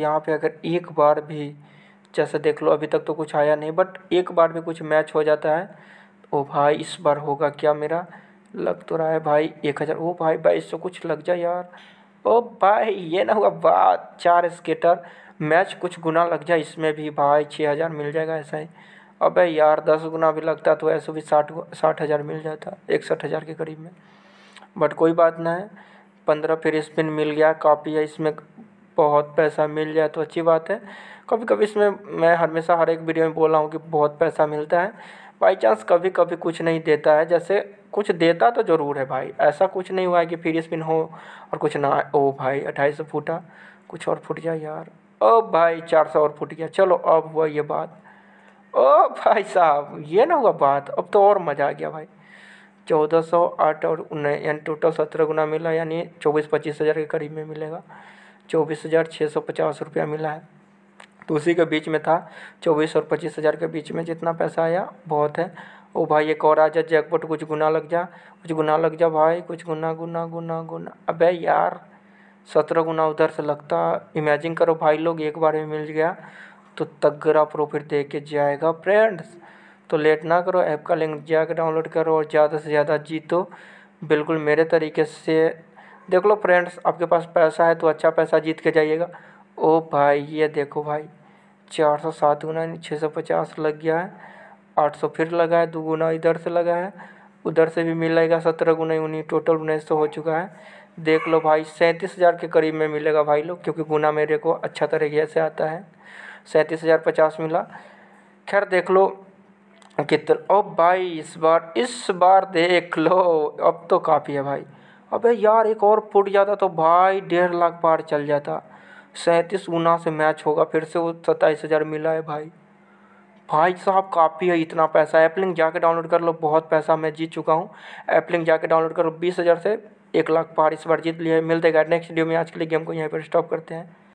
यहाँ पे अगर एक बार भी जैसे देख लो अभी तक तो कुछ आया नहीं बट एक बार भी कुछ मैच हो जाता है ओ भाई इस बार होगा क्या मेरा लग तो रहा है भाई एक हज़ार ओ भाई बाईस सौ कुछ लग जाए यार ओ भाई ये ना हुआ बात चार स्केटर मैच कुछ गुना लग जाए इसमें भी भाई छः हज़ार मिल जाएगा ऐसा ही अबे यार दस गुना भी लगता तो ऐसे भी साठ साठ हज़ार मिल जाता इकसठ हज़ार के करीब में बट कोई बात ना है पंद्रह फिर स्पिन मिल गया कॉपी है इसमें बहुत पैसा मिल जाए तो अच्छी बात है कभी कभी इसमें मैं हमेशा हर एक वीडियो में बोल रहा हूँ कि बहुत पैसा मिलता है बाई चांस कभी कभी कुछ नहीं देता है जैसे कुछ देता तो ज़रूर है भाई ऐसा कुछ नहीं हुआ है कि फ्री स्पिन हो और कुछ ना ओ भाई अट्ठाईस सौ फूटा कुछ और फूट गया यार ओ भाई चार सौ और फूट गया चलो अब हुआ ये बात ओ भाई साहब ये ना हुआ बात अब तो और मज़ा आ गया भाई चौदह सौ आठ और उन्नीस यानी टोटल सत्रह गुना मिला यानी चौबीस पच्चीस हज़ार के करीब में मिलेगा चौबीस हज़ार छः सौ पचास रुपया मिला है तो उसी के बीच में था चौबीस और पच्चीस हज़ार के बीच में जितना पैसा आया बहुत है ओ भाई एक और आ जा जैकपॉट कुछ गुना लग जा कुछ गुना लग जा भाई कुछ गुना गुना गुना गुना अबे यार सत्रह गुना उधर से लगता इमेजिन करो भाई लोग एक बार में मिल गया तो तगड़ा प्रॉफिट दे के जाएगा फ्रेंड्स तो लेट ना करो ऐप का लिंक जाकर डाउनलोड करो और ज़्यादा से ज़्यादा जीतो बिल्कुल मेरे तरीके से देख लो फ्रेंड्स आपके पास पैसा है तो अच्छा पैसा जीत के जाइएगा ओ भाई ये देखो भाई चार सौ सात गुना छः सौ पचास लग गया है आठ सौ फिर लगा है दो गुना इधर से लगा है उधर से भी मिलेगा सत्रह गुना उन्हीं टोटल उन्नीस सौ हो चुका है देख लो भाई सैंतीस हज़ार के करीब में मिलेगा भाई लोग क्योंकि गुना मेरे को अच्छा तरीके से आता है सैंतीस हज़ार पचास मिला खैर देख लो कितना ओ भाई इस बार इस बार देख लो अब तो काफ़ी है भाई अबे यार एक और फुट जाता तो भाई डेढ़ लाख पार चल जाता सैंतीस गुना से मैच होगा फिर से वो सत्ताईस हज़ार मिला है भाई भाई साहब काफ़ी है इतना पैसा एप्लिंग जाके डाउनलोड कर लो बहुत पैसा मैं जीत चुका हूँ एप्लिंग जाके डाउनलोड करो बीस हज़ार से एक लाख पार इस बार जीत लिया है मिलते नेक्स्ट वीडियो में आज के लिए गेम को यहीं पर स्टॉप करते हैं